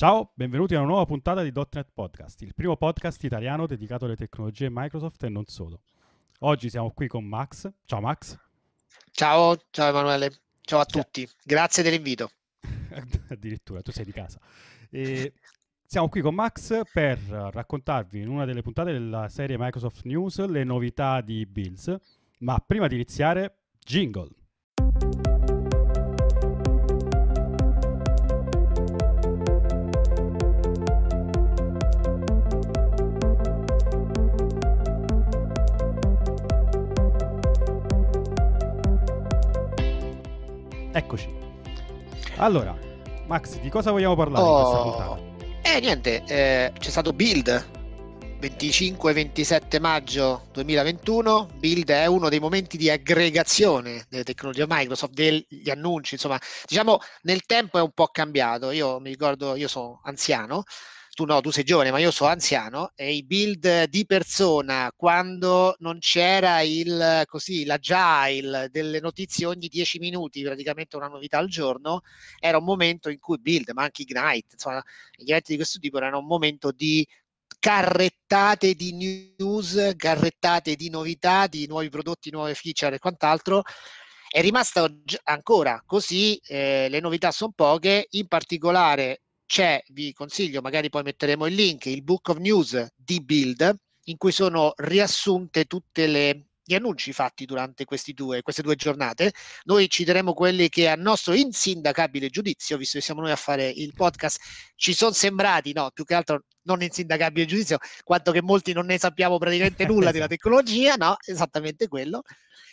Ciao, benvenuti a una nuova puntata di .NET Podcast, il primo podcast italiano dedicato alle tecnologie Microsoft e non solo. Oggi siamo qui con Max. Ciao Max. Ciao, ciao Emanuele. Ciao a ciao. tutti. Grazie dell'invito. Addirittura, tu sei di casa. E siamo qui con Max per raccontarvi in una delle puntate della serie Microsoft News le novità di Bills. Ma prima di iniziare, jingle. Eccoci. Allora, Max, di cosa vogliamo parlare oh. in questa oh. puntata? Eh, niente, eh, c'è stato Build 25-27 maggio 2021. Build è uno dei momenti di aggregazione delle tecnologie Microsoft, degli annunci, insomma, diciamo nel tempo è un po' cambiato. Io mi ricordo, io sono anziano, tu no, tu sei giovane, ma io sono anziano, e i build di persona quando non c'era il così, l'agile delle notizie ogni 10 minuti, praticamente una novità al giorno, era un momento in cui build, ma anche Ignite, insomma, gli eventi di questo tipo erano un momento di carrettate di news, carrettate di novità, di nuovi prodotti, nuove feature e quant'altro. È rimasta ancora così, eh, le novità sono poche, in particolare c'è, vi consiglio, magari poi metteremo il link, il Book of News di Build, in cui sono riassunte tutte le gli annunci fatti durante due, queste due giornate. Noi ci daremo quelli che a nostro insindacabile giudizio, visto che siamo noi a fare il podcast, ci sono sembrati, no, più che altro non insindacabile giudizio, quanto che molti non ne sappiamo praticamente nulla della tecnologia, no, esattamente quello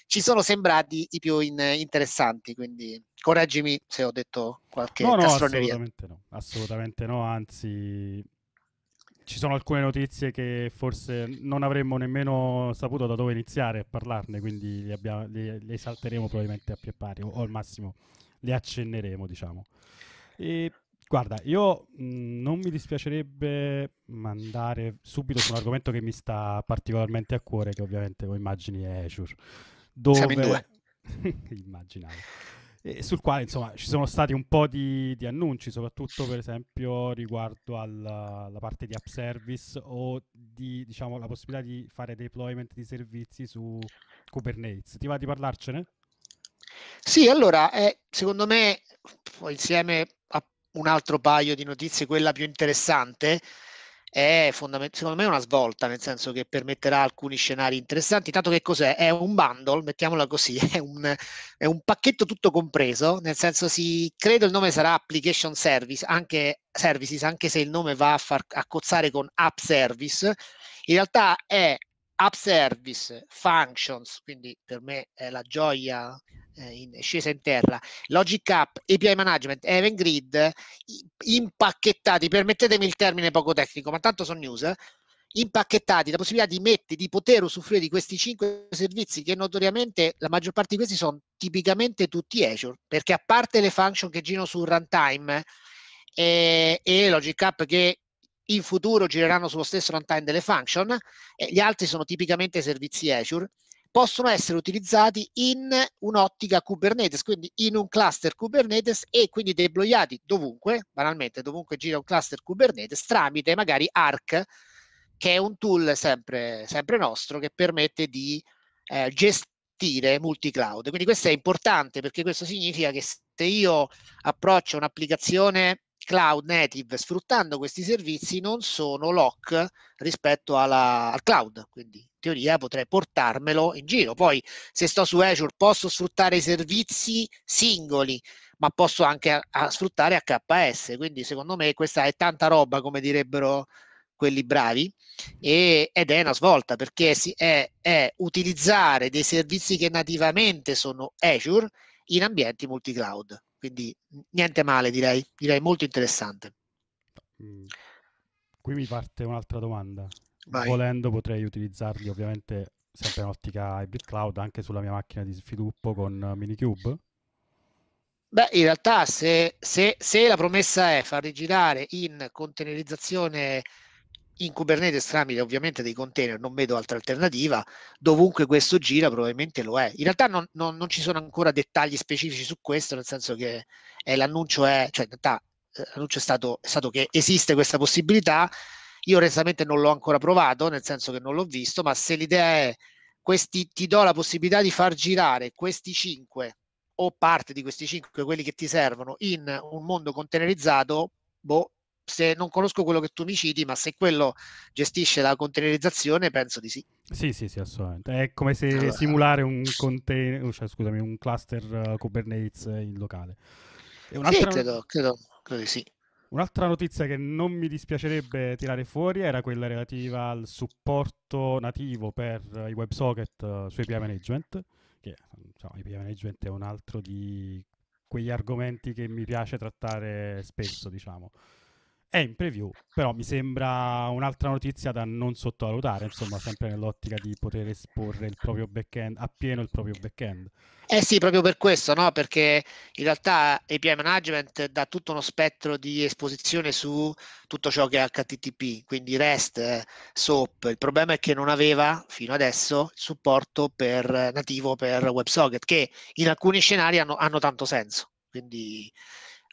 ci sono sembrati i più in, interessanti. Quindi correggimi se ho detto qualche no, no, assolutamente no, assolutamente no, anzi ci sono alcune notizie che forse non avremmo nemmeno saputo da dove iniziare a parlarne, quindi le, abbiamo, le, le salteremo probabilmente a pie pari o, o al massimo le accenneremo, diciamo. E, guarda, io mh, non mi dispiacerebbe mandare subito su un argomento che mi sta particolarmente a cuore, che ovviamente voi immagini è Azure dove... Siamo in due. E sul quale insomma ci sono stati un po' di, di annunci, soprattutto per esempio riguardo alla, alla, parte di app service o di diciamo la possibilità di fare deployment di servizi su Kubernetes. Ti va di parlarcene? Sì, allora è, secondo me insieme a un altro paio di notizie quella più interessante è fondament- secondo me una svolta, nel senso che permetterà alcuni scenari interessanti. Tanto che cos'è? È un bundle, mettiamola così, è un, è un pacchetto tutto compreso, nel senso si, credo il nome sarà Application Service, anche, Services, anche se il nome va a, far, a cozzare con App Service. In realtà è app service, functions, quindi per me è la gioia eh, in scesa in terra, Logic App, API Management, event grid, impacchettati, permettetemi il termine poco tecnico, ma tanto sono news, eh. impacchettati, la possibilità di, metti, di poter usufruire di questi cinque servizi che notoriamente la maggior parte di questi sono tipicamente tutti Azure, perché a parte le function che girano sul runtime eh, e Logic App che in futuro gireranno sullo stesso runtime delle function e gli altri sono tipicamente servizi Azure, possono essere utilizzati in un'ottica Kubernetes, quindi in un cluster Kubernetes e quindi deployati dovunque, banalmente dovunque gira un cluster Kubernetes tramite magari Arc, che è un tool sempre, sempre nostro che permette di eh, gestire multi-cloud. Quindi questo è importante perché questo significa che se io approccio un'applicazione cloud native sfruttando questi servizi non sono lock rispetto alla, al cloud, quindi in teoria potrei portarmelo in giro. Poi se sto su Azure posso sfruttare i servizi singoli, ma posso anche a, a sfruttare HPS, quindi secondo me questa è tanta roba come direbbero quelli bravi e, ed è una svolta perché si, è, è utilizzare dei servizi che nativamente sono Azure in ambienti multi cloud. Quindi niente male, direi, direi molto interessante. Mm. Qui mi parte un'altra domanda. Vai. Volendo potrei utilizzarli ovviamente sempre in ottica hybrid cloud anche sulla mia macchina di sviluppo con Minikube? Beh, in realtà se, se, se la promessa è far rigirare in containerizzazione in Kubernetes tramite ovviamente dei container non vedo altra alternativa, dovunque questo gira probabilmente lo è. In realtà non, non, non ci sono ancora dettagli specifici su questo, nel senso che eh, l'annuncio, è, cioè, realtà, eh, l'annuncio è, stato, è, stato, che esiste questa possibilità, io onestamente non l'ho ancora provato, nel senso che non l'ho visto, ma se l'idea è questi, ti do la possibilità di far girare questi 5 o parte di questi 5, quelli che ti servono, in un mondo containerizzato, boh, se non conosco quello che tu mi citi, ma se quello gestisce la containerizzazione, penso di sì. Sì, sì, sì, assolutamente. È come se allora, simulare un, eh. container, oh, cioè, scusami, un cluster eh, Kubernetes eh, in locale. E Sì, credo, credo, credo sì. Un'altra notizia che non mi dispiacerebbe tirare fuori era quella relativa al supporto nativo per i WebSocket su API Management, che diciamo, API Management è un altro di quegli argomenti che mi piace trattare spesso, diciamo è in preview, però mi sembra un'altra notizia da non sottovalutare, insomma, sempre nell'ottica di poter esporre il proprio back appieno il proprio backend. Eh sì, proprio per questo, no? Perché in realtà API Management dà tutto uno spettro di esposizione su tutto ciò che è HTTP, quindi REST, SOAP. Il problema è che non aveva fino adesso supporto per, nativo per WebSocket, che in alcuni scenari hanno, hanno tanto senso. Quindi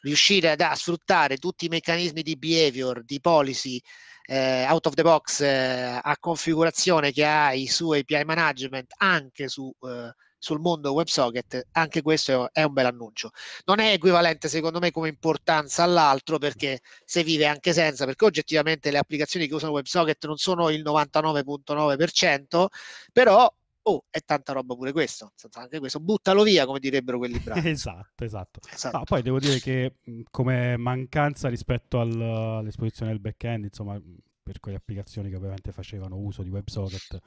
riuscire ad, a sfruttare tutti i meccanismi di behavior, di policy, eh, out of the box eh, a configurazione che ha i suoi API management anche su, eh, sul mondo WebSocket, anche questo è un bel annuncio. Non è equivalente secondo me come importanza all'altro perché se vive anche senza, perché oggettivamente le applicazioni che usano WebSocket non sono il 99.9%, però oh, è tanta roba pure questo, anche questo, buttalo via come direbbero quelli bravi. esatto, esatto. esatto. Ah, poi devo dire che come mancanza rispetto al, all'esposizione del back-end, insomma, per quelle applicazioni che ovviamente facevano uso di WebSocket,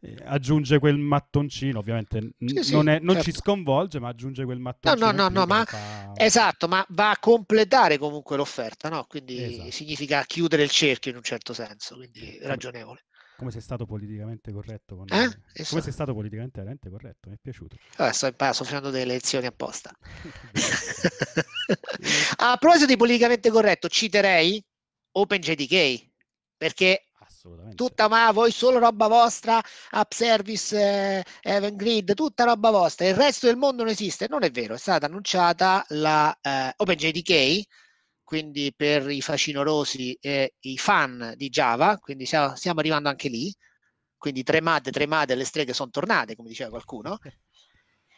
eh, aggiunge quel mattoncino, ovviamente sì, sì, non, è, non certo. ci sconvolge, ma aggiunge quel mattoncino. No, no, no, no ma fa... esatto, ma va a completare comunque l'offerta, no? quindi esatto. significa chiudere il cerchio in un certo senso, quindi ragionevole. Come sei stato politicamente corretto? Con... Eh? Come sei esatto. stato politicamente corretto? Mi è piaciuto. Allora, sto, imparando, sto facendo delle lezioni apposta. a proposito di politicamente corretto, citerei OpenJDK perché tutta ma voi solo roba vostra, app service, eh, grid tutta roba vostra, il resto del mondo non esiste. Non è vero, è stata annunciata la eh, OpenJDK quindi per i facinorosi e i fan di Java, quindi stiamo arrivando anche lì, quindi tre madre, tre madre, le streghe sono tornate, come diceva qualcuno.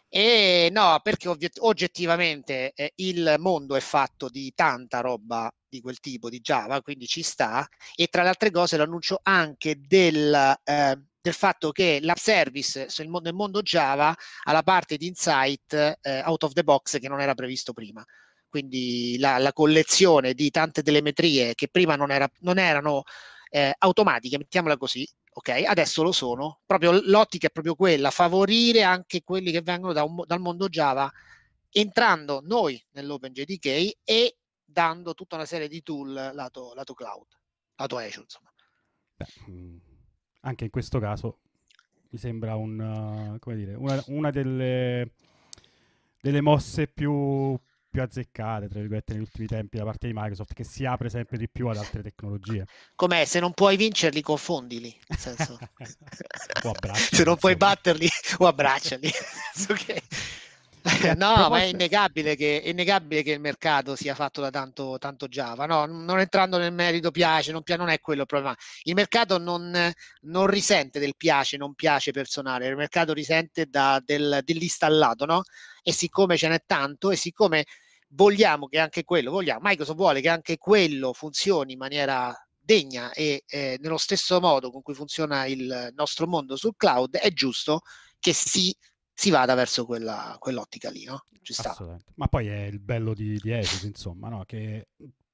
E no, perché obiet- oggettivamente eh, il mondo è fatto di tanta roba di quel tipo di Java, quindi ci sta. E tra le altre cose l'annuncio anche del, eh, del fatto che l'app service nel mondo, mondo Java ha la parte di insight eh, out of the box che non era previsto prima quindi la, la, collezione di tante telemetrie che prima non, era, non erano eh, automatiche, mettiamola così, ok? Adesso lo sono. Proprio l'ottica è proprio quella, favorire anche quelli che vengono da un, dal mondo Java, entrando noi nell'OpenJDK e dando tutta una serie di tool lato, lato cloud, lato Azure, insomma. Beh, mm, anche in questo caso mi sembra un, dire, una, una delle, delle mosse più più azzeccate, tra virgolette, negli ultimi tempi da parte di Microsoft, che si apre sempre di più ad altre tecnologie. Com'è? Se non puoi vincerli, confondili. Senso... o Se non puoi batterli, o abbracciali. okay. Eh, no, proposta... ma è innegabile, che, è innegabile, che, il mercato sia fatto da tanto, tanto Java. No, non entrando nel merito piace, non, non è quello il problema. Il mercato non, non, risente del piace, non piace personale, il mercato risente da, del, dell'installato, no? E siccome ce n'è tanto e siccome vogliamo che anche quello, vogliamo, Microsoft vuole che anche quello funzioni in maniera degna e eh, nello stesso modo con cui funziona il nostro mondo sul cloud, è giusto che si, si vada verso quella, quell'ottica lì, no? Ci sta. Ma poi è il bello di, di Epic, insomma, no? che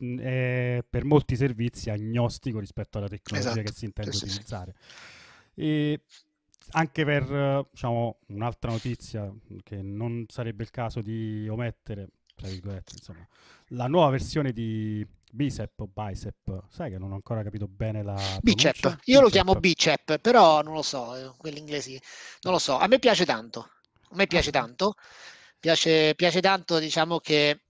mm, è per molti servizi agnostico rispetto alla tecnologia esatto. che si intende sì, utilizzare. Sì. E anche per eh, diciamo, un'altra notizia che non sarebbe il caso di omettere, tra virgolette, insomma, la nuova versione di Bicep o Bicep, sai che non ho ancora capito bene la Bicep, pronuncia? io lo chiamo Bicep, però non lo so, eh, quelli non lo so, a me piace tanto, a me piace tanto, piace, piace tanto, diciamo che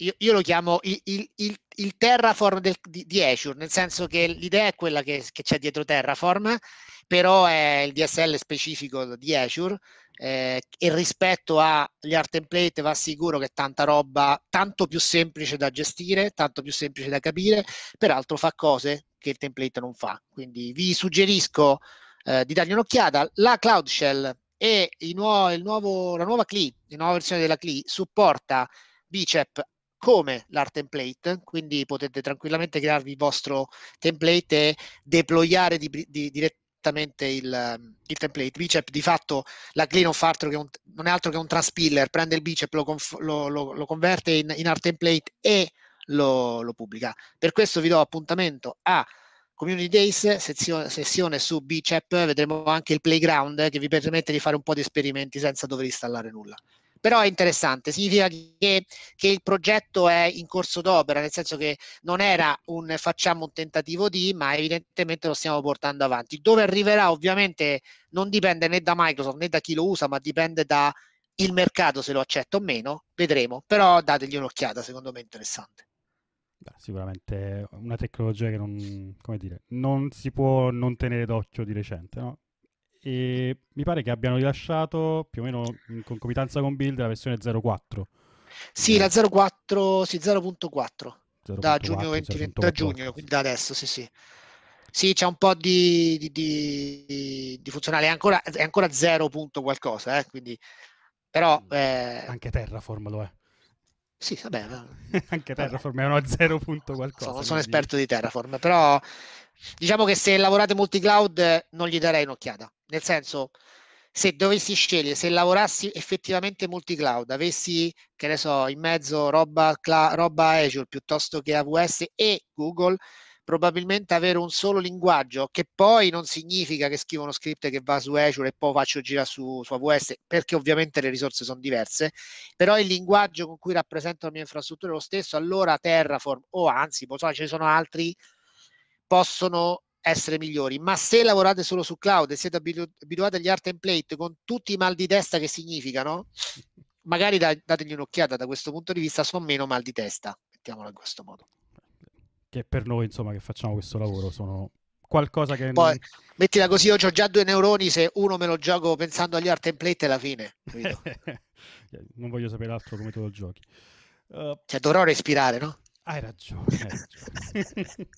io, io lo chiamo il, il, il, il Terraform del, di, di Azure, nel senso che l'idea è quella che, che c'è dietro Terraform, però è il DSL specifico di Azure eh, e rispetto agli art template va sicuro che è tanta roba, tanto più semplice da gestire, tanto più semplice da capire, peraltro fa cose che il template non fa. Quindi vi suggerisco eh, di dargli un'occhiata. La Cloud Shell e nuo- nuovo, la nuova CLI, la nuova versione della CLI, supporta Bicep come l'art template, quindi potete tranquillamente crearvi il vostro template e deployare di, di, di, esattamente il, ehm, il, template. Bicep di fatto la clean of altro che un, non è altro che un transpiller, prende il bicep, lo, conf- lo, lo, lo converte in, in art template e lo, pubblica. Per questo vi do appuntamento a Community Days, sezione, sessione su bicep, vedremo anche il playground che vi permette di fare un po' di esperimenti senza dover installare nulla però è interessante, significa che, che, il progetto è in corso d'opera, nel senso che non era un facciamo un tentativo di, ma evidentemente lo stiamo portando avanti. Dove arriverà ovviamente non dipende né da Microsoft né da chi lo usa, ma dipende dal mercato se lo accetta o meno, vedremo, però dategli un'occhiata, secondo me è interessante. Beh, sicuramente una tecnologia che non, dire, non si può non tenere d'occhio di recente, no? e mi pare che abbiano rilasciato più o meno in concomitanza con Build la versione 04. Sì, eh. la 04, sì, 0.4. 0.4 da giugno, 20, da giugno, quindi da adesso, sì, sì. Sì, c'è un po' di, di, di, di funzionale, è ancora, è ancora 0. qualcosa, eh? quindi, però... Mm. Eh... Anche Terraform lo è. Sì, vabbè. Anche Terraform vabbè. è uno 0. qualcosa. Sono, sono esperto di Terraform, però Diciamo che se lavorate multi cloud eh, non gli darei un'occhiata, nel senso se dovessi scegliere, se lavorassi effettivamente multi cloud, avessi, che ne so, in mezzo roba, cla- roba Azure piuttosto che AWS e Google, probabilmente avere un solo linguaggio, che poi non significa che scrivo uno script che va su Azure e poi faccio girare su, su, AWS, perché ovviamente le risorse sono diverse, però il linguaggio con cui rappresento la mia infrastruttura è lo stesso, allora Terraform o anzi boh, ci sono altri possono essere migliori, ma se lavorate solo su cloud e siete abituati agli art template con tutti i mal di testa che significano, magari da- dategli un'occhiata da questo punto di vista, sono meno mal di testa, mettiamolo in questo modo. Che per noi, insomma, che facciamo questo lavoro sono qualcosa che... Poi, non... mettila così, io ho già due neuroni, se uno me lo gioco pensando agli art template è la fine. non voglio sapere altro come tu lo giochi. Uh... Cioè, dovrò respirare, no? Hai ragione. Hai ragione.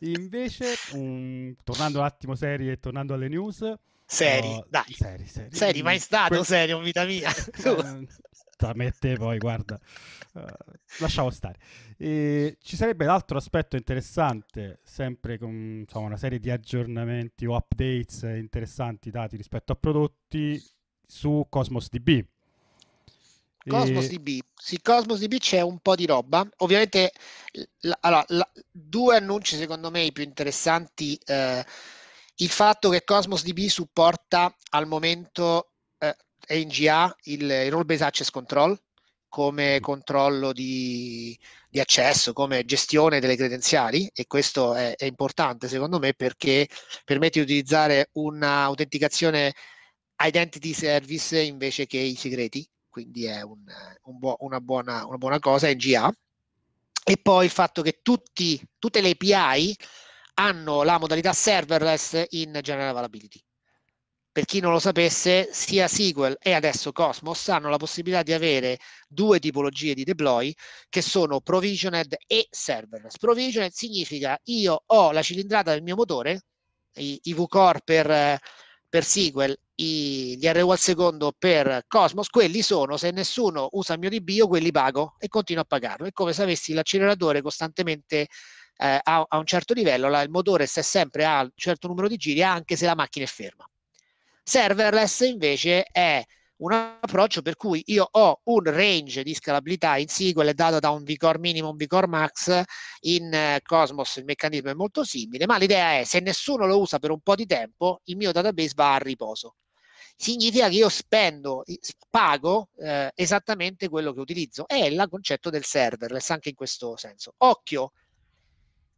Invece, um, tornando un attimo serie e tornando alle news. Seri, oh, dai. Seri, seri. seri mai stato que- serio, vita mia. Uh, te poi, guarda. Uh, lasciamo stare. E ci sarebbe l'altro aspetto interessante, sempre con insomma, una serie di aggiornamenti o updates interessanti dati rispetto a prodotti su Cosmos DB Cosmos DB, sì, Cosmos DB c'è un po' di roba. Ovviamente, la, allora, la, due annunci secondo me i più interessanti. Eh, il fatto che Cosmos DB supporta al momento eh, NGA, il, il role-based access control, come mm. controllo di, di, accesso, come gestione delle credenziali e questo è, è importante secondo me perché permette di utilizzare un'autenticazione identity service invece che i segreti quindi è un, un buo, una, buona, una, buona, cosa in GA. E poi il fatto che tutti, tutte le API hanno la modalità serverless in general availability. Per chi non lo sapesse, sia SQL e adesso Cosmos hanno la possibilità di avere due tipologie di deploy che sono provisioned e serverless. Provisioned significa io ho la cilindrata del mio motore, i, i VCore per per SQL i, gli RU al secondo per Cosmos, quelli sono se nessuno usa il mio DB io quelli pago e continuo a pagarlo. È come se avessi l'acceleratore costantemente eh, a, a, un certo livello, la, il motore sta sempre a un certo numero di giri anche se la macchina è ferma. Serverless invece è un approccio per cui io ho un range di scalabilità in SQL dato da un VCore minimo, un VCore max, in eh, Cosmos il meccanismo è molto simile, ma l'idea è se nessuno lo usa per un po' di tempo, il mio database va a riposo. Significa che io spendo, pago eh, esattamente quello che utilizzo. È il concetto del serverless anche in questo senso. Occhio,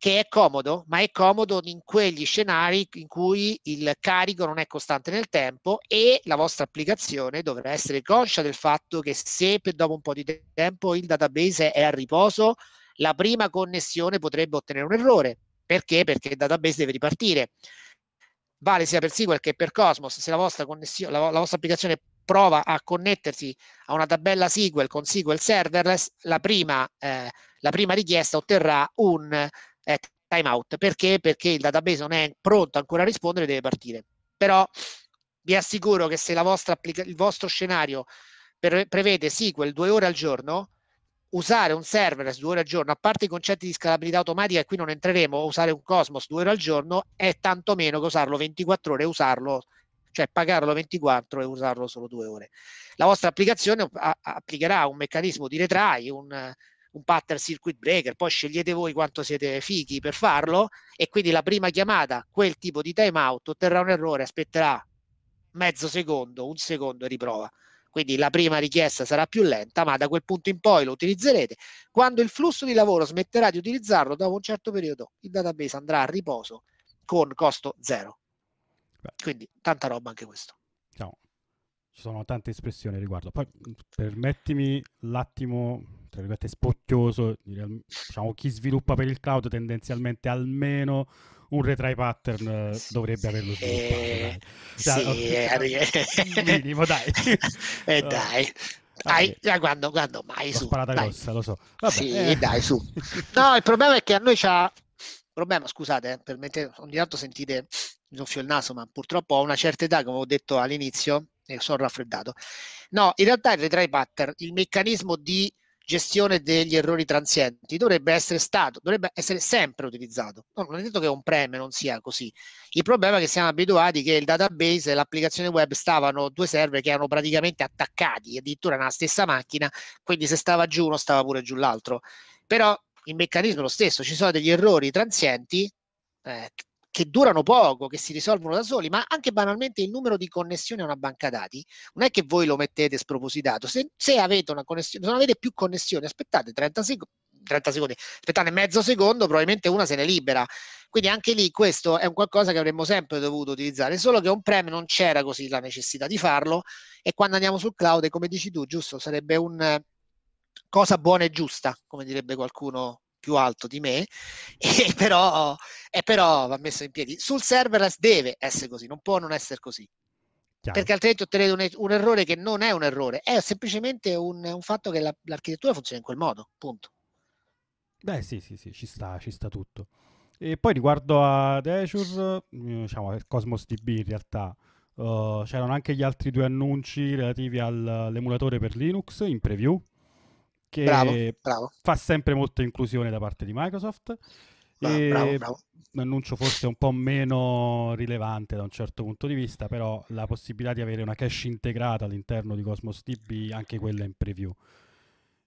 che è comodo, ma è comodo in quegli scenari in cui il carico non è costante nel tempo e la vostra applicazione dovrà essere conscia del fatto che se per dopo un po' di tempo il database è a riposo, la prima connessione potrebbe ottenere un errore. Perché? Perché il database deve ripartire. Vale sia per SQL che per Cosmos, se la vostra, la, la vostra applicazione prova a connettersi a una tabella SQL con SQL serverless, la prima, eh, la prima richiesta otterrà un eh, timeout. Perché? Perché il database non è pronto ancora a rispondere, deve partire. Però vi assicuro che se applica- il vostro scenario pre- prevede SQL due ore al giorno, usare un serverless due ore al giorno, a parte i concetti di scalabilità automatica, e qui non entreremo, usare un Cosmos due ore al giorno è tantomeno che usarlo 24 ore e usarlo cioè pagarlo 24 e usarlo solo due ore. La vostra applicazione a- applicherà un meccanismo di retry, un, un pattern circuit breaker, poi scegliete voi quanto siete fighi per farlo e quindi la prima chiamata, quel tipo di timeout otterrà un errore, aspetterà mezzo secondo, un secondo e riprova. Quindi la prima richiesta sarà più lenta, ma da quel punto in poi lo utilizzerete. Quando il flusso di lavoro smetterà di utilizzarlo, dopo un certo periodo il database andrà a riposo con costo zero. Beh. Quindi tanta roba anche questo. Ciao ci sono tante espressioni al riguardo. Poi mm, permettimi l'attimo, tra virgolette, spocchioso, diciamo chi sviluppa per il cloud tendenzialmente almeno un retry pattern eh, dovrebbe averlo sviluppato. Eh, dai. Cioè, dai, sì, okay. Eh, arri- minimo, dai. eh, dai. Dai, dai, quando, quando mai su. Sparata dai. grossa, lo so. Vabbè, sì, eh. dai, su. No, il problema è che a noi c'ha problema, scusate, eh, permette, ogni tanto sentite mi soffio il naso, ma purtroppo ho una certa età, come ho detto all'inizio, sono raffreddato. No, in realtà il retry pattern, il meccanismo di gestione degli errori transienti dovrebbe essere stato, dovrebbe essere sempre utilizzato. Non è detto che un premio non sia così. Il problema è che siamo abituati che il database e l'applicazione web stavano due server che erano praticamente attaccati, addirittura nella stessa macchina, quindi se stava giù uno stava pure giù l'altro. Però il meccanismo è lo stesso, ci sono degli errori transienti eh, che durano poco, che si risolvono da soli, ma anche banalmente il numero di connessioni a una banca dati, non è che voi lo mettete spropositato, se, se avete una connessione, se non avete più connessioni, aspettate 30 secondi, 30 secondi, aspettate mezzo secondo, probabilmente una se ne libera. Quindi anche lì questo è un qualcosa che avremmo sempre dovuto utilizzare, solo che un prem non c'era così la necessità di farlo e quando andiamo sul cloud, e come dici tu, giusto, sarebbe un cosa buona e giusta, come direbbe qualcuno più alto di me, e però, e però va messo in piedi. Sul serverless deve essere così, non può non essere così. Chiaro. Perché altrimenti otterrete un, un, errore che non è un errore, è semplicemente un, un fatto che la, l'architettura funziona in quel modo, punto. Beh, sì, sì, sì, ci sta, ci sta tutto. E poi riguardo ad Azure, mm, diciamo, eh, Cosmos DB in realtà, uh, c'erano anche gli altri due annunci relativi all'emulatore per Linux in preview che bravo, bravo. fa sempre molta inclusione da parte di Microsoft. Bravo, bravo, Un annuncio forse un po' meno rilevante da un certo punto di vista, però la possibilità di avere una cache integrata all'interno di Cosmos DB, anche quella in preview.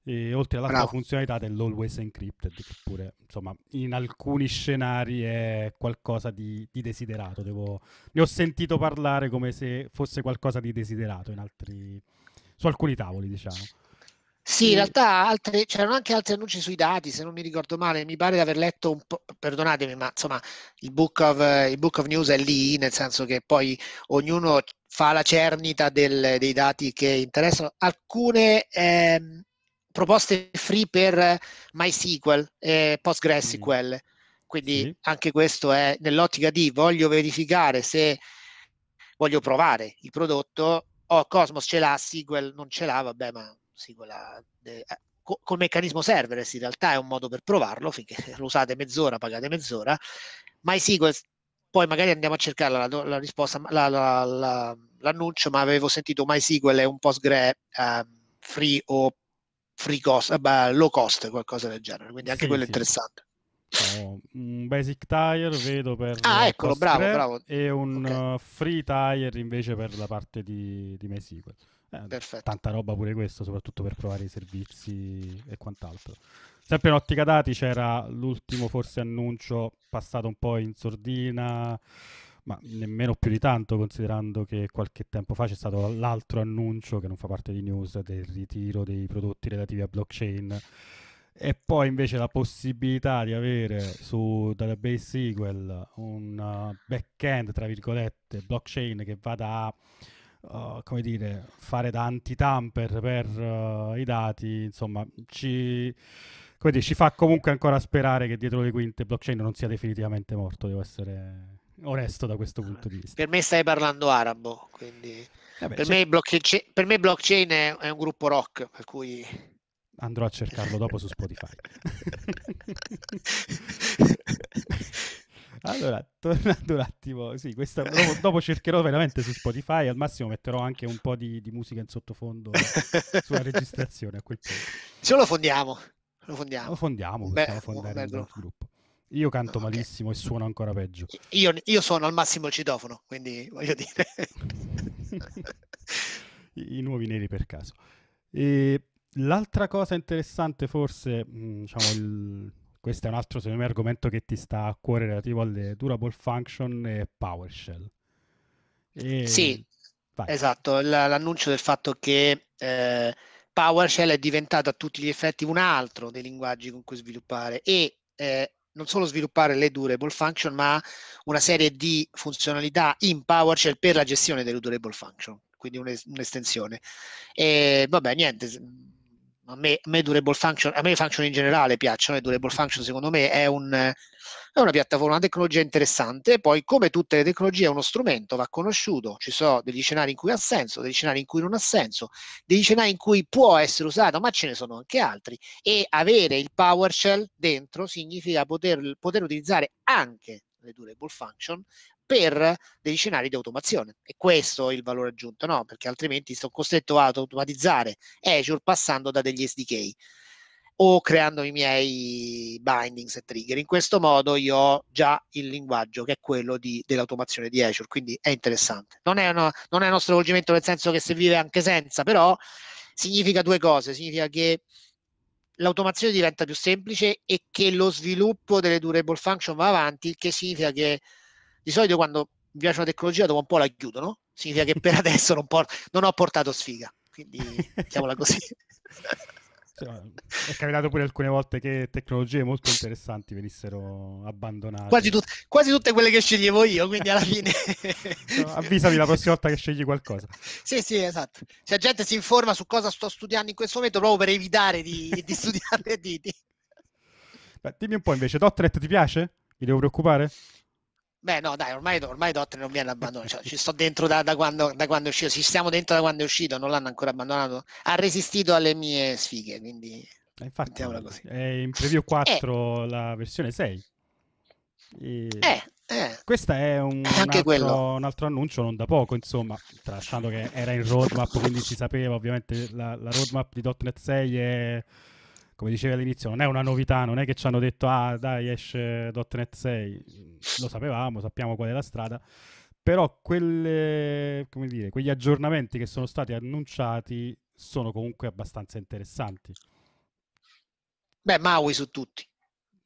E, oltre alla funzionalità dell'always encrypted, che pure insomma, in alcuni scenari è qualcosa di, di desiderato. Devo... Ne ho sentito parlare come se fosse qualcosa di desiderato altri... su alcuni tavoli, diciamo. Sì, in realtà altre, c'erano anche altri annunci sui dati, se non mi ricordo male, mi pare di aver letto un po', perdonatemi, ma insomma il book, of, il book of news è lì, nel senso che poi ognuno fa la cernita del, dei dati che interessano. Alcune eh, proposte free per MySQL e PostgreSQL, mm. quindi sì. anche questo è nell'ottica di voglio verificare se voglio provare il prodotto, oh Cosmos ce l'ha, SQL non ce l'ha, vabbè ma sigla de, eh, co- col meccanismo serverless in realtà è un modo per provarlo, finché lo usate mezz'ora, pagate mezz'ora. MySQL, poi magari andiamo a cercare la, la, la risposta, la, l'annuncio, ma avevo sentito MySQL è un PostgreSQL eh, free o free cost, eh, beh, low cost, qualcosa del genere, quindi anche sì, quello è sì. interessante un basic tire vedo per ah, eccolo, bravo, bravo. e un okay. Eh, free tire invece per la parte di, di MySQL. Eh, Tanta roba pure questo, soprattutto per provare i servizi e quant'altro. Sempre in ottica dati c'era l'ultimo forse annuncio passato un po' in sordina, ma nemmeno più di tanto considerando che qualche tempo fa c'è stato l'altro annuncio che non fa parte di news del ritiro dei prodotti relativi a blockchain e poi invece la possibilità di avere su database SQL un uh, back-end, tra virgolette, blockchain che vada a Uh, come dire, fare da anti-tamper per uh, i dati, insomma, ci, come dire, ci fa comunque ancora sperare che dietro le quinte blockchain non sia definitivamente morto, devo essere onesto da questo punto di vista. Per me stai parlando arabo, quindi eh per, me blockchain, per, me blockchain, è, è un gruppo rock, per cui andrò a cercarlo dopo su Spotify. allora, tornando un attimo, sì, questa, dopo, dopo, cercherò veramente su Spotify, al massimo metterò anche un po' di, di musica in sottofondo sulla registrazione a quel punto. Se lo fondiamo, lo fondiamo. Lo fondiamo, possiamo Beh, fondare il gruppo. Io canto okay. malissimo e suono ancora peggio. Io, io suono al massimo il citofono, quindi voglio dire... I, I nuovi neri per caso. E L'altra cosa interessante forse, mm, diciamo, il, questo è un altro secondo me argomento che ti sta a cuore relativo alle durable function e PowerShell. E... Sì, Vai. esatto, l- l'annuncio del fatto che eh, PowerShell è diventato a tutti gli effetti un altro dei linguaggi con cui sviluppare e eh, non solo sviluppare le durable function, ma una serie di funzionalità in PowerShell per la gestione delle durable function, quindi un'estensione. E vabbè, niente a me, a me durable function, a me function in generale piacciono e durable function secondo me è, un, è una piattaforma, una tecnologia interessante, poi come tutte le tecnologie è uno strumento, va conosciuto, ci sono degli scenari in cui ha senso, degli scenari in cui non ha senso, degli scenari in cui può essere usato, ma ce ne sono anche altri e avere il PowerShell dentro significa poter, poter utilizzare anche le durable function per degli scenari di automazione. E questo è il valore aggiunto, no? Perché altrimenti sono costretto ad automatizzare Azure eh, passando da degli SDK o creando i miei bindings e trigger. In questo modo io ho già il linguaggio che è quello di, dell'automazione di Azure, quindi è interessante. Non è, uno, non è uno stravolgimento nel senso che si vive anche senza, però significa due cose. Significa che l'automazione diventa più semplice e che lo sviluppo delle durable function va avanti, il che significa che di solito quando mi piace una tecnologia dopo un po' la chiudono, significa che per adesso non, por- non ho portato sfiga, quindi mettiamola così. Cioè, è capitato pure alcune volte che tecnologie molto interessanti venissero abbandonate. Quasi, tut- quasi tutte quelle che sceglievo io, quindi alla fine... no, avvisami la prossima volta che scegli qualcosa. Sì, sì, esatto. se la gente si informa su cosa sto studiando in questo momento proprio per evitare di, di studiare a diti. Beh, dimmi un po' invece, Dotnet ti piace? Mi devo preoccupare? Beh, no, dai, ormai, ormai Dotter non viene abbandonato. Cioè, ci sto dentro da, da, quando, da, quando, è uscito. Ci stiamo dentro da quando è uscito, non l'hanno ancora abbandonato. Ha resistito alle mie sfighe, quindi. Eh, infatti, eh, è in preview 4 eh. la versione 6. E... Eh, eh. Questo è un, eh, altro, un, altro, annuncio non da poco, insomma, tralasciando che era in roadmap, quindi si sapeva ovviamente la, la roadmap di .NET 6 è come dicevi all'inizio, non è una novità, non è che ci hanno detto ah dai esce.NET 6, lo sapevamo, sappiamo qual è la strada, però quelle, dire, quegli aggiornamenti che sono stati annunciati sono comunque abbastanza interessanti. Beh, Maui su tutti.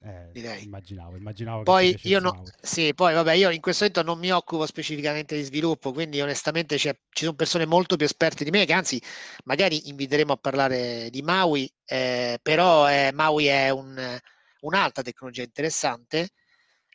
Eh, direi. Immaginavo, immaginavo. Poi io no, sì, poi vabbè, io in questo momento non mi occupo specificamente di sviluppo, quindi onestamente ci sono persone molto più esperte di me che anzi magari inviteremo a parlare di Maui, eh, però eh, Maui è un, un'altra tecnologia interessante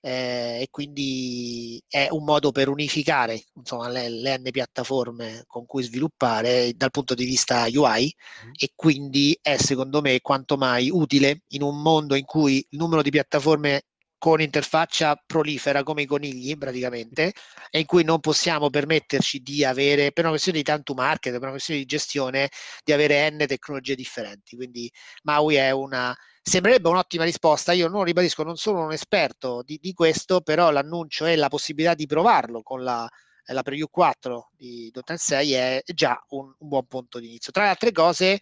eh, e quindi è un modo per unificare insomma, le, le, N piattaforme con cui sviluppare dal punto di vista UI mm. Mm-hmm. e quindi è secondo me quanto mai utile in un mondo in cui il numero di piattaforme con interfaccia prolifera come i conigli praticamente e in cui non possiamo permetterci di avere per una questione di tanto market, per una questione di gestione, di avere N tecnologie differenti. Quindi Maui è una Sembrerebbe un'ottima risposta, io non ribadisco, non sono un esperto di, di questo, però l'annuncio e la possibilità di provarlo con la, la preview 4 di Dotan 6 è già un, un buon punto di inizio. Tra le altre cose,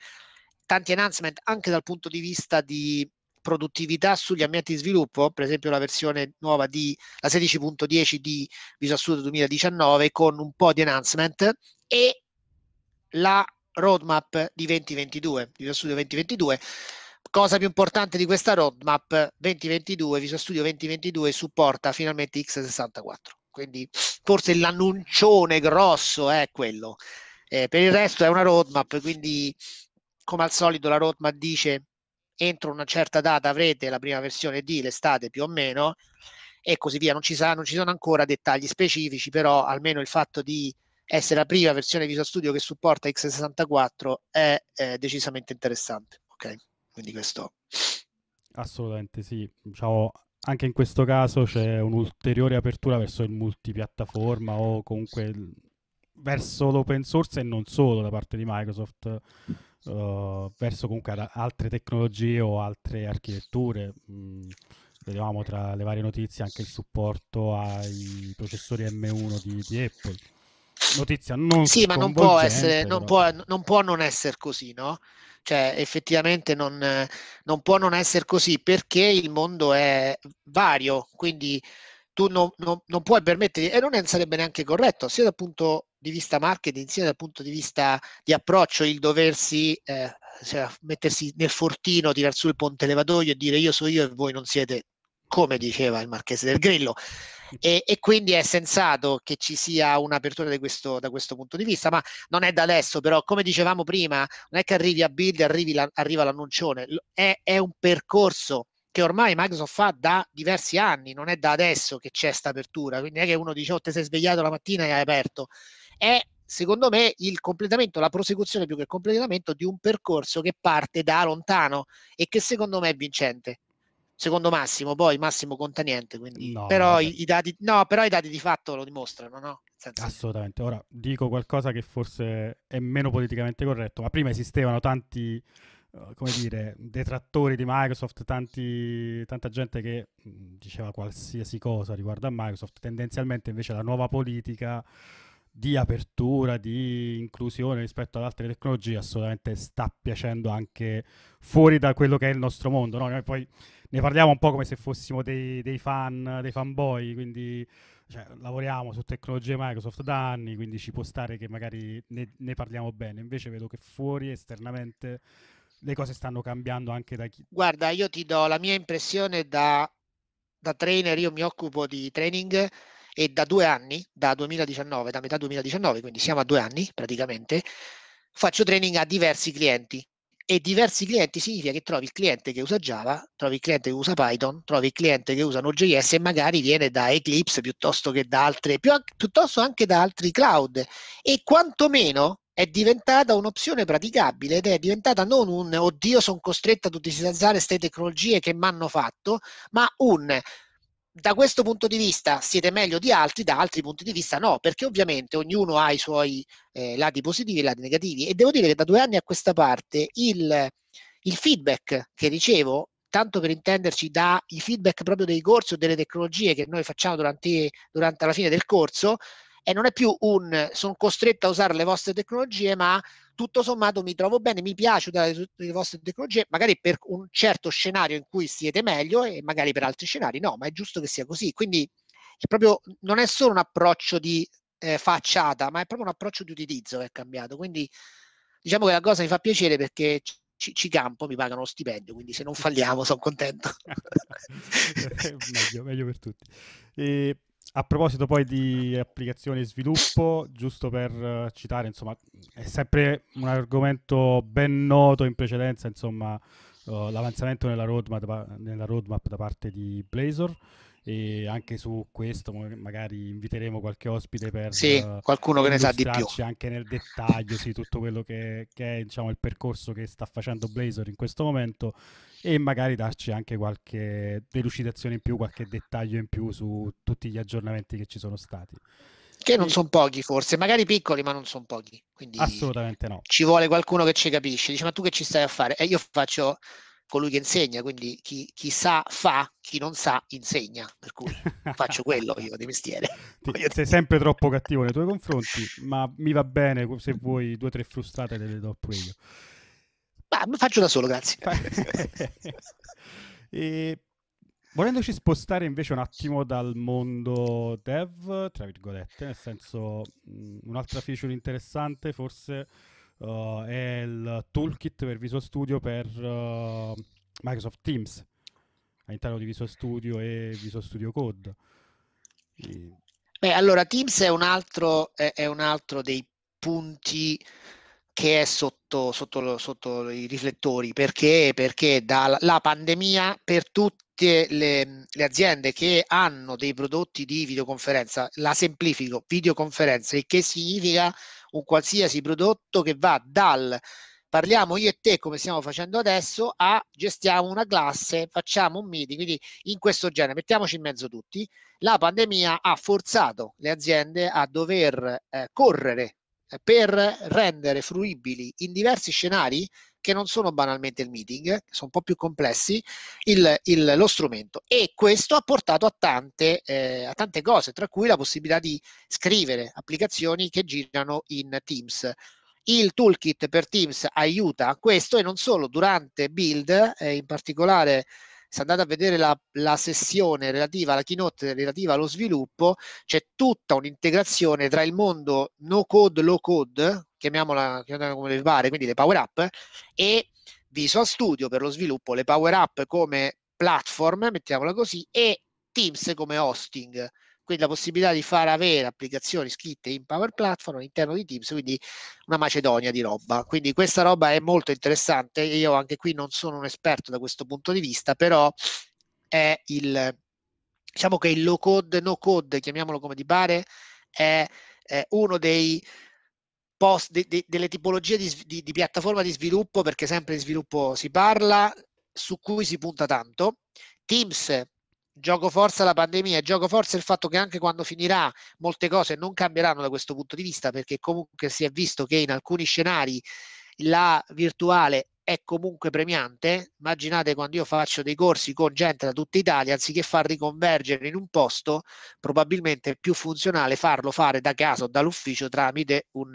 tanti enhancement anche dal punto di vista di produttività sugli ambienti di sviluppo, per esempio la versione nuova di la 16.10 di Visual Studio 2019 con un po' di enhancement e la roadmap di 2022, di Visual Studio 2022 cosa più importante di questa roadmap 2022, Visual Studio 2022 supporta finalmente X64. Quindi forse l'annuncione grosso è quello. Eh, per il resto è una roadmap, quindi come al solito la roadmap dice entro una certa data avrete la prima versione di l'estate più o meno e così via. Non ci, sa, non ci sono ancora dettagli specifici, però almeno il fatto di essere la prima versione Visual Studio che supporta X64 è eh, decisamente interessante. Okay. Quindi questo... Assolutamente sì, diciamo anche in questo caso c'è un'ulteriore apertura verso il multipiattaforma o comunque verso l'open source e non solo da parte di Microsoft, uh, verso comunque altre tecnologie o altre architetture. Mm, vedevamo tra le varie notizie anche il supporto ai processori M1 di, di Apple. Notizia non Sì, ma non può, essere, non, può, non può non essere così, no? Cioè, effettivamente non, non può non essere così perché il mondo è vario, quindi tu non, non, non puoi permetterti, e non sarebbe neanche corretto, sia dal punto di vista marketing, sia dal punto di vista di approccio, il doversi eh, cioè, mettersi nel fortino, tirare su il ponte levatoio e dire io so io e voi non siete come diceva il marchese del Grillo. E, e, quindi è sensato che ci sia un'apertura questo, da questo punto di vista, ma non è da adesso, però come dicevamo prima, non è che arrivi a build e la, arriva l'annuncione, è, è, un percorso che ormai Microsoft fa da diversi anni, non è da adesso che c'è questa apertura, quindi è che uno dice oh, ti sei svegliato la mattina e hai aperto, è secondo me il completamento, la prosecuzione più che il completamento di un percorso che parte da lontano e che secondo me è vincente secondo Massimo, poi Massimo conta niente, quindi... no, però, i, i dati... No, però i dati di fatto lo dimostrano, no? Assolutamente, ora dico qualcosa che forse è meno politicamente corretto, ma prima esistevano tanti, eh, come dire, detrattori di Microsoft, tanti, tanta gente che mm, diceva qualsiasi cosa riguardo a Microsoft, tendenzialmente invece la nuova politica di apertura, di inclusione rispetto ad altre tecnologie, assolutamente sta piacendo anche fuori da quello che è il nostro mondo. No? Noi poi ne parliamo un po' come se fossimo dei, dei fan, dei fanboy, quindi cioè, lavoriamo su tecnologie Microsoft da anni, quindi ci può stare che magari ne, ne parliamo bene. Invece vedo che fuori, esternamente, le cose stanno cambiando anche da chi. Guarda, io ti do la mia impressione da, da trainer, io mi occupo di training e da due anni, da 2019, da metà 2019, quindi siamo a due anni praticamente, faccio training a diversi clienti. E diversi clienti significa che trovi il cliente che usa Java, trovi il cliente che usa Python, trovi il cliente che usa Node.js e magari viene da Eclipse piuttosto che da altre, più, piuttosto anche da altri cloud. E quantomeno è diventata un'opzione praticabile ed è diventata non un oddio sono costretto ad utilizzare queste tecnologie che mi hanno fatto, ma un da questo punto di vista siete meglio di altri, da altri punti di vista no, perché ovviamente ognuno ha i suoi eh, lati positivi e lati negativi e devo dire che da due anni a questa parte il, il feedback che ricevo, tanto per intenderci dai feedback proprio dei corsi o delle tecnologie che noi facciamo durante, durante la fine del corso, e non è più un sono costretto a usare le vostre tecnologie, ma tutto sommato mi trovo bene, mi piace dare tutte le vostre tecnologie, magari per un certo scenario in cui siete meglio e magari per altri scenari no, ma è giusto che sia così. Quindi è proprio, non è solo un approccio di eh, facciata, ma è proprio un approccio di utilizzo che è cambiato. Quindi diciamo che la cosa mi fa piacere perché ci, ci campo, mi pagano lo stipendio, quindi se non falliamo sono contento. meglio, meglio per tutti. E a proposito poi di applicazioni e sviluppo, giusto per eh, citare, insomma, è sempre un argomento ben noto in precedenza, insomma, uh, l'avanzamento nella roadmap, nella roadmap, da parte di Blazor e anche su questo magari inviteremo qualche ospite per sì, qualcuno che ne sa di più anche nel dettaglio sì, tutto quello che, che è diciamo, il percorso che sta facendo Blazor in questo momento e magari darci anche qualche delucidazione in più, qualche dettaglio in più su tutti gli aggiornamenti che ci sono stati. Che non sono pochi forse, magari piccoli, ma non sono pochi. Quindi Assolutamente no. Ci vuole qualcuno che ci capisce. Dice, ma tu che ci stai a fare? E io faccio colui che insegna, quindi chi, chi, sa fa, chi non sa insegna, per cui faccio quello io di mestiere. Ti, sei dire. sempre troppo cattivo nei tuoi confronti, ma mi va bene se vuoi due o tre frustate le do pure io. Ma faccio da solo, grazie. e, volendoci spostare invece un attimo dal mondo dev, tra virgolette, nel senso mm, un'altra feature interessante forse uh, è il toolkit per Visual Studio per uh, Microsoft Teams all'interno di Visual Studio e Visual Studio Code. E... Beh, allora Teams è un altro, è, è un altro dei punti che è sotto, sotto, sotto i riflettori perché, perché dalla pandemia per tutte le, le, aziende che hanno dei prodotti di videoconferenza, la semplifico, videoconferenza, il che significa un qualsiasi prodotto che va dal parliamo io e te come stiamo facendo adesso a gestiamo una classe, facciamo un meeting, quindi in questo genere, mettiamoci in mezzo tutti, la pandemia ha forzato le aziende a dover eh, correre eh, per rendere fruibili in diversi scenari che non sono banalmente il meeting, eh, sono un po' più complessi, il, il, lo strumento. E questo ha portato a tante, eh, a tante cose, tra cui la possibilità di scrivere applicazioni che girano in Teams il toolkit per Teams aiuta a questo e non solo durante build, eh, in particolare se andate a vedere la, la sessione relativa alla keynote relativa allo sviluppo, c'è tutta un'integrazione tra il mondo no code, low code, chiamiamola, chiamiamola come vi pare, quindi le power up, e Visual Studio per lo sviluppo, le power up come platform, mettiamola così, e Teams come hosting quindi la possibilità di far avere applicazioni scritte in Power Platform all'interno di Teams, quindi una macedonia di roba. Quindi questa roba è molto interessante, io anche qui non sono un esperto da questo punto di vista, però è il, diciamo che il low code, no code, chiamiamolo come ti pare, è, è uno dei post, de, de, delle tipologie di, di, di piattaforma di sviluppo, perché sempre di sviluppo si parla, su cui si punta tanto. Teams gioco forza la pandemia, e gioco forza il fatto che anche quando finirà molte cose non cambieranno da questo punto di vista perché comunque si è visto che in alcuni scenari la virtuale è comunque premiante. Immaginate quando io faccio dei corsi con gente da tutta Italia, anziché farli convergere in un posto, probabilmente è più funzionale farlo fare da casa o dall'ufficio tramite un,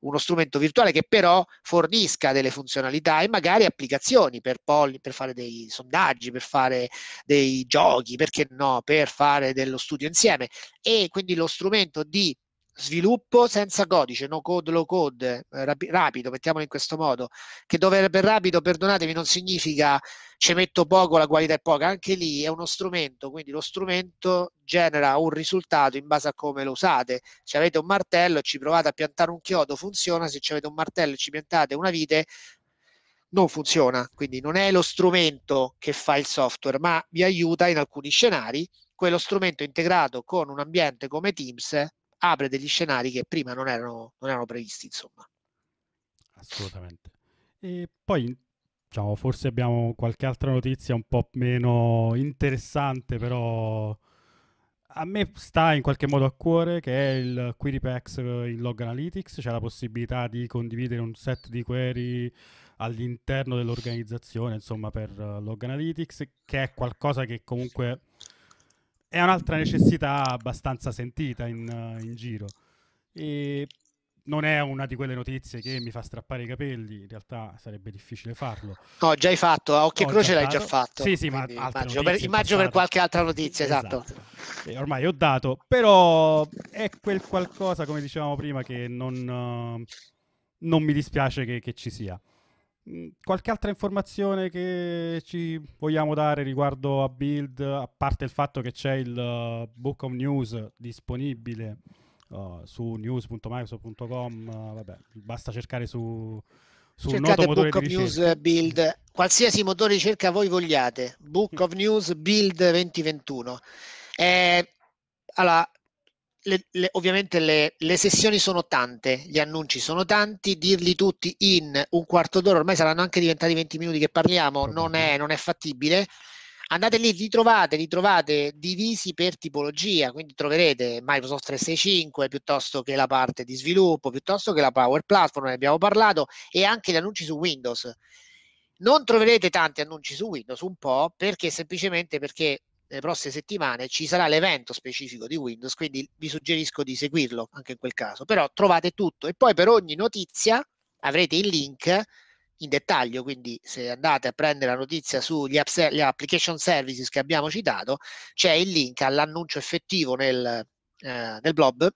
uno strumento virtuale che però fornisca delle funzionalità e magari applicazioni per, poli, per fare dei sondaggi, per fare dei giochi, perché no, per fare dello studio insieme. E quindi lo strumento di sviluppo senza codice, no code, low code, eh, rapido, mettiamolo in questo modo, che dovrebbe per rapido, perdonatemi, non significa ci metto poco, la qualità è poca, anche lì è uno strumento, quindi lo strumento genera un risultato in base a come lo usate. Se avete un martello e ci provate a piantare un chiodo, funziona, se avete un martello e ci piantate una vite, non funziona, quindi non è lo strumento che fa il software, ma vi aiuta in alcuni scenari quello strumento integrato con un ambiente come Teams apre degli scenari che prima non erano, non erano previsti, insomma. Assolutamente. E poi diciamo, forse abbiamo qualche altra notizia un po' meno interessante, però a me sta in qualche modo a cuore che è il query packs in log analytics, c'è la possibilità di condividere un set di query all'interno dell'organizzazione, insomma, per log analytics, che è qualcosa che comunque è un'altra necessità abbastanza sentita in, in, giro. E non è una di quelle notizie che mi fa strappare i capelli, in realtà sarebbe difficile farlo. No, già hai fatto, a occhio e croce l'hai già fatto. Sì, sì, ma immagino, per, immagino per, qualche altra notizia, esatto. esatto. ormai ho dato, però è quel qualcosa, come dicevamo prima, che non, non mi dispiace che, che ci sia. Mm, qualche altra informazione che ci vogliamo dare riguardo a Build, a parte il fatto che c'è il uh, Book of News disponibile uh, su news.microsoft.com, uh, vabbè, basta cercare su, su Cercate un Book of News Build, qualsiasi motore di ricerca voi vogliate, Book mm. of News Build 2021. Eh, allora, le, le, ovviamente le, le, sessioni sono tante, gli annunci sono tanti, dirli tutti in un quarto d'ora, ormai saranno anche diventati 20 minuti che parliamo, non è, non è fattibile. Andate lì, li trovate, li trovate divisi per tipologia, quindi troverete Microsoft 365 piuttosto che la parte di sviluppo, piuttosto che la Power Platform, ne abbiamo parlato, e anche gli annunci su Windows. Non troverete tanti annunci su Windows, un po' perché semplicemente perché nelle prossime settimane ci sarà l'evento specifico di Windows, quindi vi suggerisco di seguirlo anche in quel caso. Però trovate tutto e poi per ogni notizia avrete il link in dettaglio, quindi se andate a prendere la notizia sugli ser- application services che abbiamo citato, c'è il link all'annuncio effettivo nel, eh, nel blog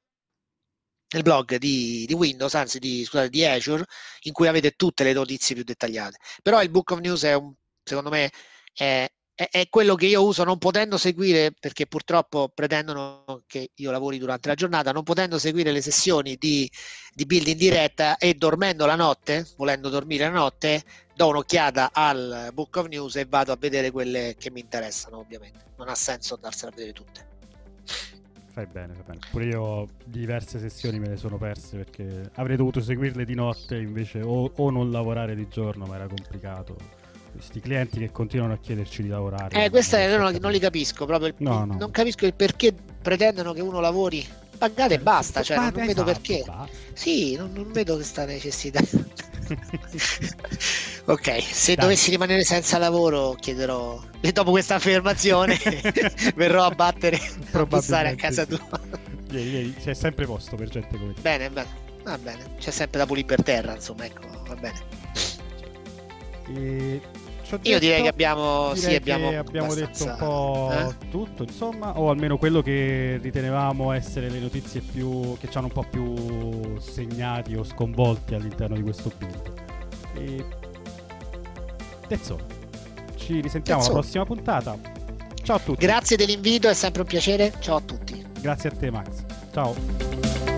nel blog di, di Windows, anzi di, scusate, di Azure, in cui avete tutte le notizie più dettagliate. Però il Book of News è un, secondo me, è è, è, quello che io uso non potendo seguire, perché purtroppo pretendono che io lavori durante la giornata, non potendo seguire le sessioni di, di build in diretta e dormendo la notte, volendo dormire la notte, do un'occhiata al Book of News e vado a vedere quelle che mi interessano ovviamente. Non ha senso andarsene a vedere tutte. Fai bene, fai bene. Pure io diverse sessioni me le sono perse perché avrei dovuto seguirle di notte invece o, o non lavorare di giorno, ma era complicato questi clienti che continuano a chiederci di lavorare. Eh, questo è, non, non, li capisco proprio. no, no. Non capisco il perché pretendono che uno lavori. Pagate e basta, cioè, non, non vedo esatto, perché. Sì, non, non vedo questa necessità. ok, se Dai. dovessi rimanere senza lavoro, chiederò. E dopo questa affermazione, verrò a battere a bussare a casa tua. Vieni, vieni, c'è sempre posto per gente come te. Bene, bene. Va bene, c'è sempre da pulire per terra, insomma, ecco, va bene. E detto, io direi che abbiamo, direi sì, abbiamo, che abbiamo detto un po' eh? tutto, insomma, o almeno quello che ritenevamo essere le notizie più, che ci hanno un po' più segnati o sconvolti all'interno di questo punto. E... Tezzo, ci risentiamo alla prossima puntata. Ciao a tutti. Grazie dell'invito, è sempre un piacere. Ciao a tutti. Grazie a te Max. Ciao.